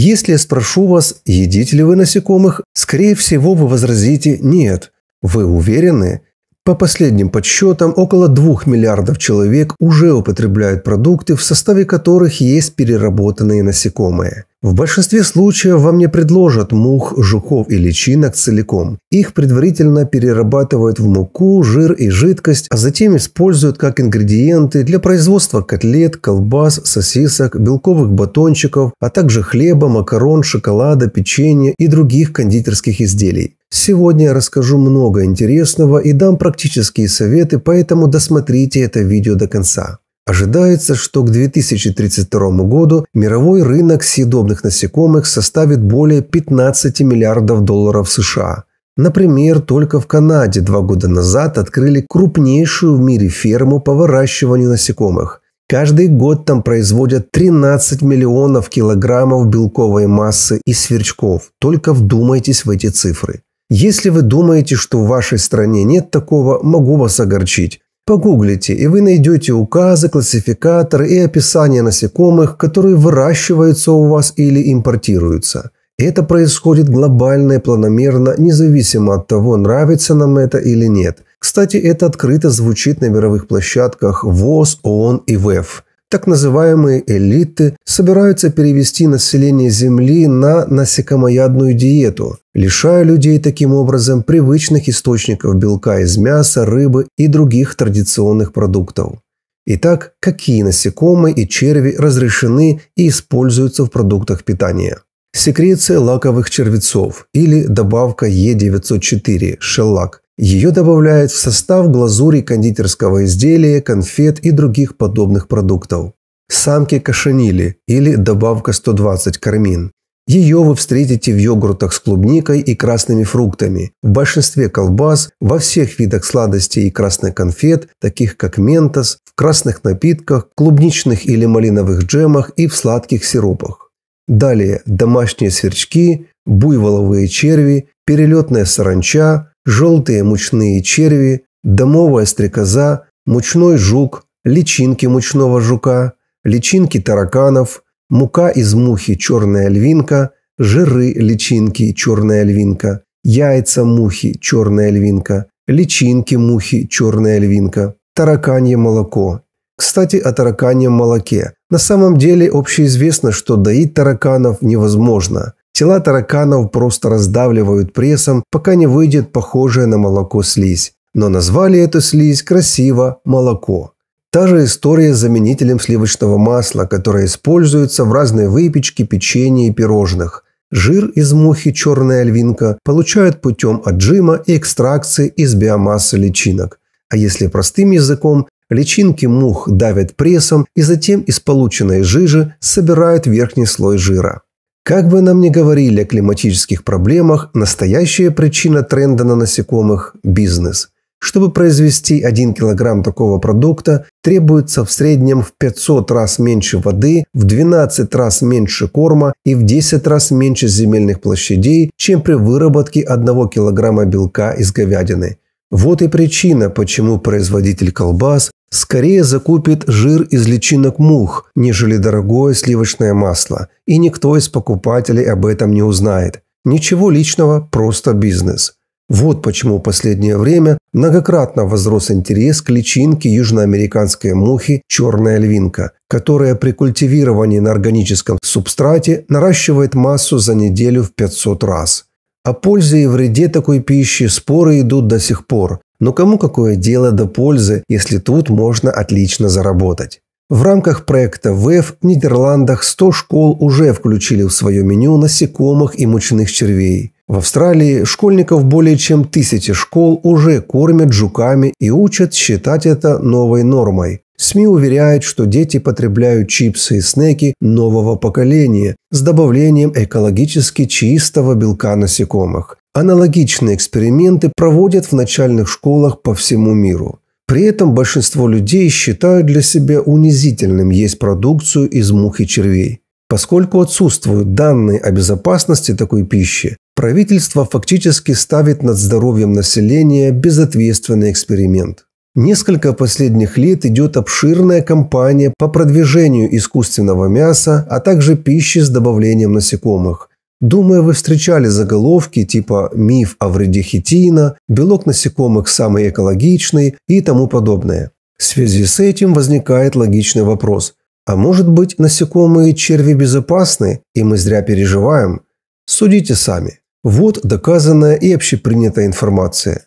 Если я спрошу вас, едите ли вы насекомых, скорее всего, вы возразите «нет». Вы уверены? По последним подсчетам, около 2 миллиардов человек уже употребляют продукты, в составе которых есть переработанные насекомые. В большинстве случаев вам не предложат мух, жуков и личинок целиком. Их предварительно перерабатывают в муку, жир и жидкость, а затем используют как ингредиенты для производства котлет, колбас, сосисок, белковых батончиков, а также хлеба, макарон, шоколада, печенья и других кондитерских изделий. Сегодня я расскажу много интересного и дам практические советы, поэтому досмотрите это видео до конца. Ожидается, что к 2032 году мировой рынок съедобных насекомых составит более 15 миллиардов долларов США. Например, только в Канаде два года назад открыли крупнейшую в мире ферму по выращиванию насекомых. Каждый год там производят 13 миллионов килограммов белковой массы и сверчков. Только вдумайтесь в эти цифры. Если вы думаете, что в вашей стране нет такого, могу вас огорчить. Погуглите, и вы найдете указы, классификаторы и описания насекомых, которые выращиваются у вас или импортируются. Это происходит глобально и планомерно, независимо от того, нравится нам это или нет. Кстати, это открыто звучит на мировых площадках ВОЗ, ООН и ВЭФ так называемые элиты собираются перевести население Земли на насекомоядную диету, лишая людей таким образом привычных источников белка из мяса, рыбы и других традиционных продуктов. Итак, какие насекомые и черви разрешены и используются в продуктах питания? Секреция лаковых червецов или добавка Е904 – шеллак – ее добавляют в состав глазури кондитерского изделия, конфет и других подобных продуктов. Самки кашанили или добавка 120 кармин. Ее вы встретите в йогуртах с клубникой и красными фруктами, в большинстве колбас, во всех видах сладостей и красных конфет, таких как ментос, в красных напитках, клубничных или малиновых джемах и в сладких сиропах. Далее домашние сверчки, буйволовые черви, перелетная саранча, желтые мучные черви, домовая стрекоза, мучной жук, личинки мучного жука, личинки тараканов, мука из мухи черная львинка, жиры личинки черная львинка, яйца мухи черная львинка, личинки мухи черная львинка, тараканье молоко. Кстати, о тараканьем молоке. На самом деле общеизвестно, что доить тараканов невозможно – Тела тараканов просто раздавливают прессом, пока не выйдет похожая на молоко слизь. Но назвали эту слизь красиво «молоко». Та же история с заменителем сливочного масла, которое используется в разной выпечке, печенье и пирожных. Жир из мухи черная львинка получают путем отжима и экстракции из биомассы личинок. А если простым языком, личинки мух давят прессом и затем из полученной жижи собирают верхний слой жира. Как бы нам ни говорили о климатических проблемах, настоящая причина тренда на насекомых – бизнес. Чтобы произвести 1 килограмм такого продукта, требуется в среднем в 500 раз меньше воды, в 12 раз меньше корма и в 10 раз меньше земельных площадей, чем при выработке 1 килограмма белка из говядины – вот и причина, почему производитель колбас скорее закупит жир из личинок мух, нежели дорогое сливочное масло, и никто из покупателей об этом не узнает. Ничего личного, просто бизнес. Вот почему в последнее время многократно возрос интерес к личинке южноамериканской мухи черная львинка, которая при культивировании на органическом субстрате наращивает массу за неделю в 500 раз. О а пользе и вреде такой пищи споры идут до сих пор, но кому какое дело до пользы, если тут можно отлично заработать? В рамках проекта ВЭФ в Нидерландах 100 школ уже включили в свое меню насекомых и мучных червей. В Австралии школьников более чем тысячи школ уже кормят жуками и учат считать это новой нормой. СМИ уверяют, что дети потребляют чипсы и снеки нового поколения с добавлением экологически чистого белка насекомых. Аналогичные эксперименты проводят в начальных школах по всему миру. При этом большинство людей считают для себя унизительным есть продукцию из мух и червей. Поскольку отсутствуют данные о безопасности такой пищи, правительство фактически ставит над здоровьем населения безответственный эксперимент. Несколько последних лет идет обширная кампания по продвижению искусственного мяса, а также пищи с добавлением насекомых. Думаю, вы встречали заголовки типа «Миф о вреде хитина», «Белок насекомых самый экологичный» и тому подобное. В связи с этим возникает логичный вопрос. А может быть, насекомые черви безопасны, и мы зря переживаем? Судите сами. Вот доказанная и общепринятая информация.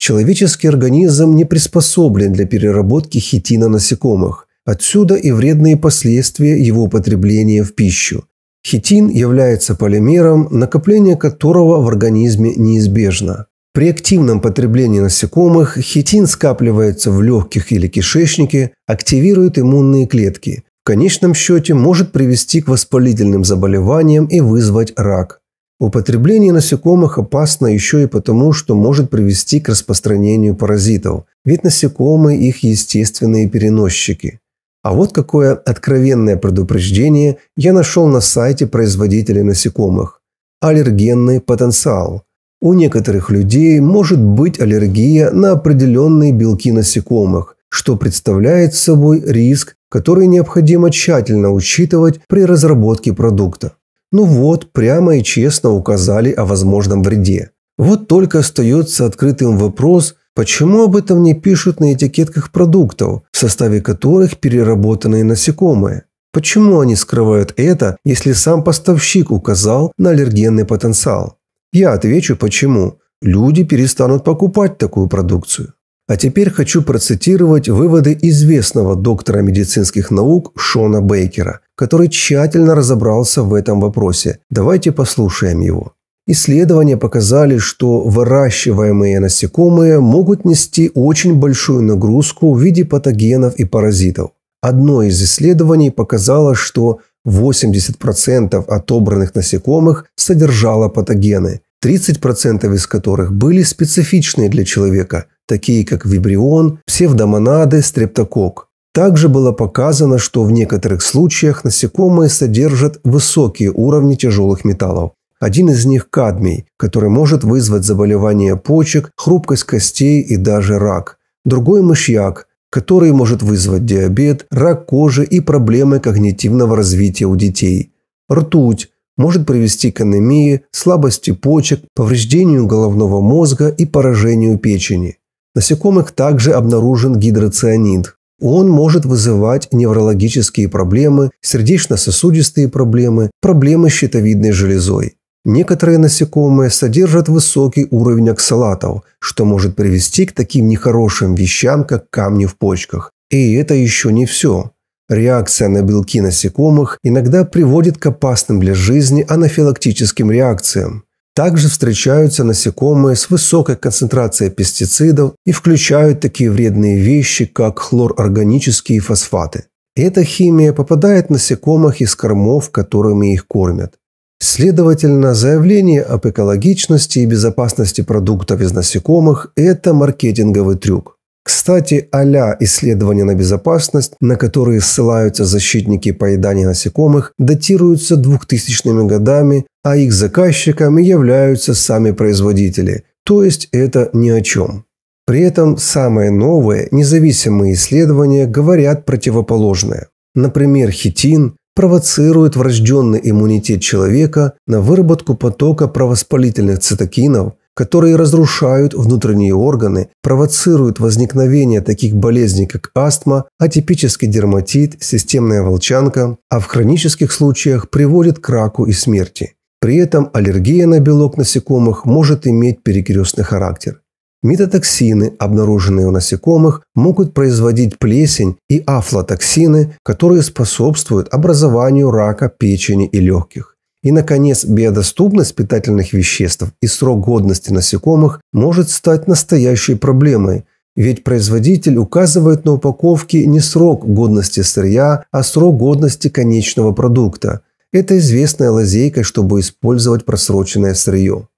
Человеческий организм не приспособлен для переработки хитина насекомых. Отсюда и вредные последствия его употребления в пищу. Хитин является полимером, накопление которого в организме неизбежно. При активном потреблении насекомых хитин скапливается в легких или кишечнике, активирует иммунные клетки. В конечном счете может привести к воспалительным заболеваниям и вызвать рак. Употребление насекомых опасно еще и потому, что может привести к распространению паразитов, ведь насекомые их естественные переносчики. А вот какое откровенное предупреждение я нашел на сайте производителя насекомых. Аллергенный потенциал. У некоторых людей может быть аллергия на определенные белки насекомых, что представляет собой риск, который необходимо тщательно учитывать при разработке продукта. Ну вот, прямо и честно указали о возможном вреде. Вот только остается открытым вопрос, почему об этом не пишут на этикетках продуктов, в составе которых переработанные насекомые. Почему они скрывают это, если сам поставщик указал на аллергенный потенциал? Я отвечу почему. Люди перестанут покупать такую продукцию. А теперь хочу процитировать выводы известного доктора медицинских наук Шона Бейкера, который тщательно разобрался в этом вопросе. Давайте послушаем его. Исследования показали, что выращиваемые насекомые могут нести очень большую нагрузку в виде патогенов и паразитов. Одно из исследований показало, что 80% отобранных насекомых содержало патогены, 30% из которых были специфичные для человека, такие как вибрион, псевдомонады, стрептокок – также было показано, что в некоторых случаях насекомые содержат высокие уровни тяжелых металлов. Один из них – кадмий, который может вызвать заболевания почек, хрупкость костей и даже рак. Другой – мышьяк, который может вызвать диабет, рак кожи и проблемы когнитивного развития у детей. Ртуть может привести к анемии, слабости почек, повреждению головного мозга и поражению печени. Насекомых также обнаружен гидроцианид, он может вызывать неврологические проблемы, сердечно-сосудистые проблемы, проблемы с щитовидной железой. Некоторые насекомые содержат высокий уровень оксалатов, что может привести к таким нехорошим вещам, как камни в почках. И это еще не все. Реакция на белки насекомых иногда приводит к опасным для жизни анафилактическим реакциям. Также встречаются насекомые с высокой концентрацией пестицидов и включают такие вредные вещи, как хлорорганические фосфаты. Эта химия попадает в насекомых из кормов, которыми их кормят. Следовательно, заявление об экологичности и безопасности продуктов из насекомых – это маркетинговый трюк. Кстати, а-ля исследования на безопасность, на которые ссылаются защитники поедания насекомых, датируются 2000 годами, а их заказчиками являются сами производители, то есть это ни о чем. При этом самые новые, независимые исследования говорят противоположное. Например, хитин провоцирует врожденный иммунитет человека на выработку потока провоспалительных цитокинов, которые разрушают внутренние органы, провоцируют возникновение таких болезней, как астма, атипический дерматит, системная волчанка, а в хронических случаях приводит к раку и смерти. При этом аллергия на белок насекомых может иметь перекрестный характер. Митотоксины, обнаруженные у насекомых, могут производить плесень и афлотоксины, которые способствуют образованию рака печени и легких. И, наконец, биодоступность питательных веществ и срок годности насекомых может стать настоящей проблемой, ведь производитель указывает на упаковке не срок годности сырья, а срок годности конечного продукта. Это известная лазейка, чтобы использовать просроченное сырье.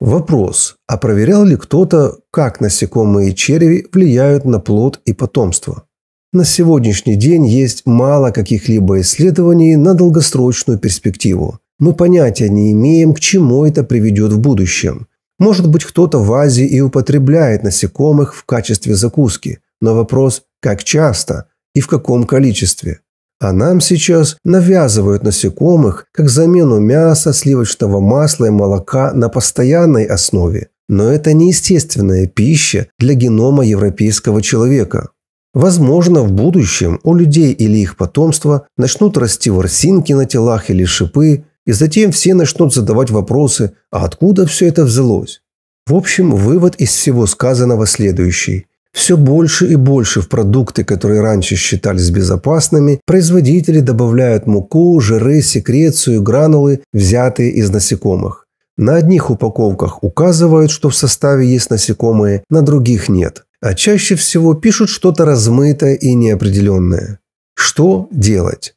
Вопрос, а проверял ли кто-то, как насекомые и черви влияют на плод и потомство? На сегодняшний день есть мало каких-либо исследований на долгосрочную перспективу. Мы понятия не имеем, к чему это приведет в будущем. Может быть, кто-то в Азии и употребляет насекомых в качестве закуски, но вопрос – как часто и в каком количестве? А нам сейчас навязывают насекомых как замену мяса, сливочного масла и молока на постоянной основе. Но это неестественная пища для генома европейского человека. Возможно, в будущем у людей или их потомства начнут расти ворсинки на телах или шипы, и затем все начнут задавать вопросы, а откуда все это взялось. В общем, вывод из всего сказанного следующий. Все больше и больше в продукты, которые раньше считались безопасными, производители добавляют муку, жиры, секрецию, гранулы, взятые из насекомых. На одних упаковках указывают, что в составе есть насекомые, на других нет. А чаще всего пишут что-то размытое и неопределенное. Что делать?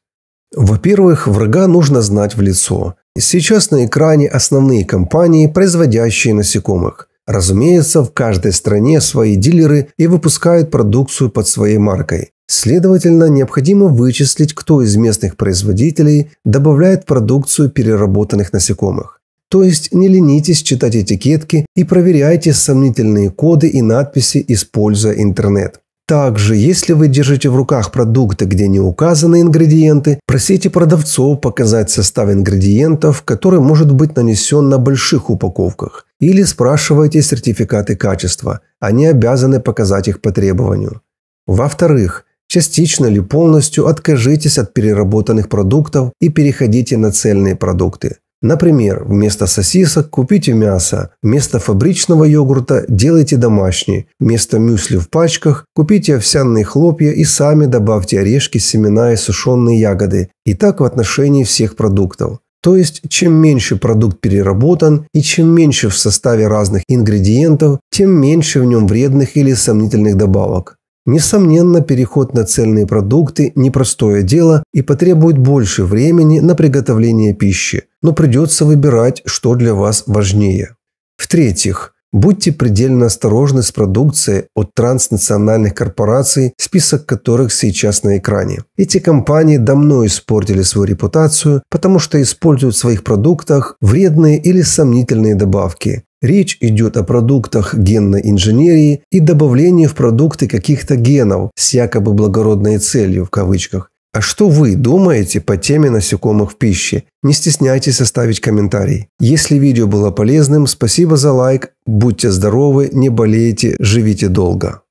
Во-первых, врага нужно знать в лицо. Сейчас на экране основные компании, производящие насекомых. Разумеется, в каждой стране свои дилеры и выпускают продукцию под своей маркой. Следовательно, необходимо вычислить, кто из местных производителей добавляет продукцию переработанных насекомых. То есть не ленитесь читать этикетки и проверяйте сомнительные коды и надписи, используя интернет. Также, если вы держите в руках продукты, где не указаны ингредиенты, просите продавцов показать состав ингредиентов, который может быть нанесен на больших упаковках, или спрашивайте сертификаты качества, они обязаны показать их по требованию. Во-вторых, частично или полностью откажитесь от переработанных продуктов и переходите на цельные продукты – Например, вместо сосисок купите мясо, вместо фабричного йогурта делайте домашний, вместо мюсли в пачках купите овсяные хлопья и сами добавьте орешки, семена и сушеные ягоды. И так в отношении всех продуктов. То есть, чем меньше продукт переработан и чем меньше в составе разных ингредиентов, тем меньше в нем вредных или сомнительных добавок. Несомненно, переход на цельные продукты – непростое дело и потребует больше времени на приготовление пищи, но придется выбирать, что для вас важнее. В-третьих, будьте предельно осторожны с продукцией от транснациональных корпораций, список которых сейчас на экране. Эти компании давно испортили свою репутацию, потому что используют в своих продуктах вредные или сомнительные добавки, Речь идет о продуктах генной инженерии и добавлении в продукты каких-то генов с якобы благородной целью в кавычках. А что вы думаете по теме насекомых в пище? Не стесняйтесь оставить комментарий. Если видео было полезным, спасибо за лайк, будьте здоровы, не болейте, живите долго.